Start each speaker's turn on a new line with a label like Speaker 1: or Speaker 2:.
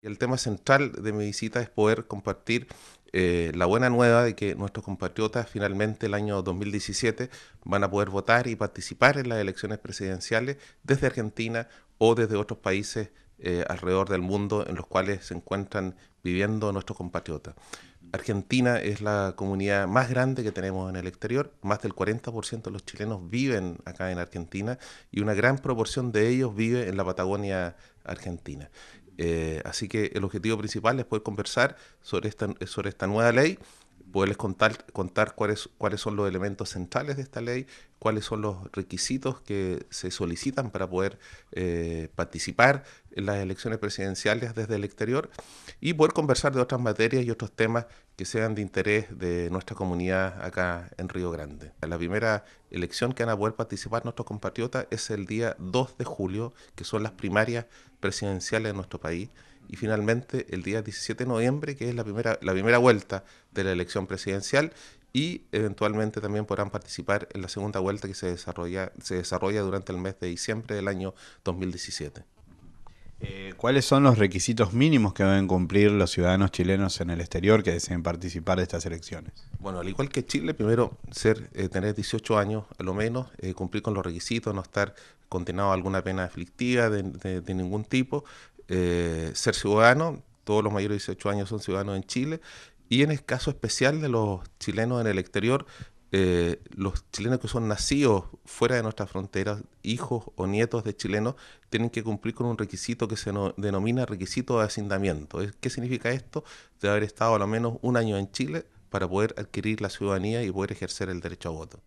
Speaker 1: El tema central de mi visita es poder compartir eh, la buena nueva de que nuestros compatriotas finalmente el año 2017 van a poder votar y participar en las elecciones presidenciales desde Argentina o desde otros países eh, alrededor del mundo en los cuales se encuentran viviendo nuestros compatriotas. Argentina es la comunidad más grande que tenemos en el exterior, más del 40% de los chilenos viven acá en Argentina y una gran proporción de ellos vive en la Patagonia argentina. Eh, así que el objetivo principal es poder conversar sobre esta nueva ley poderles contar, cuáles, cuáles son los elementos centrales de esta ley, cuáles son los requisitos que se solicitan para poder eh, participar en las elecciones presidenciales desde el exterior y poder conversar de otras materias y otros temas que sean de interés de nuestra comunidad acá en Río Grande. La primera elección que van a poder participar nuestros compatriotas es el día 2 de julio, que son las primarias presidenciales de nuestro país y finalmente el día 17 de noviembre, que es la primera, la primera vuelta de la elección presidencial y eventualmente también podrán participar en la segunda vuelta que se desarrolla, se desarrolla durante el mes de diciembre del año 2017. Eh, ¿Cuáles son los requisitos mínimos que deben cumplir los ciudadanos chilenos en el exterior que deseen participar de estas elecciones? Bueno, al igual que Chile, primero ser eh, tener 18 años a lo menos, eh, cumplir con los requisitos, no estar condenado a alguna pena aflictiva de, de ningún tipo, eh, ser ciudadano, todos los mayores de 18 años son ciudadanos en Chile, y en el caso especial de los chilenos en el exterior, eh, los chilenos que son nacidos fuera de nuestras fronteras, hijos o nietos de chilenos, tienen que cumplir con un requisito que se denomina requisito de hacindamiento. ¿Qué significa esto? De haber estado al menos un año en Chile para poder adquirir la ciudadanía y poder ejercer el derecho a voto.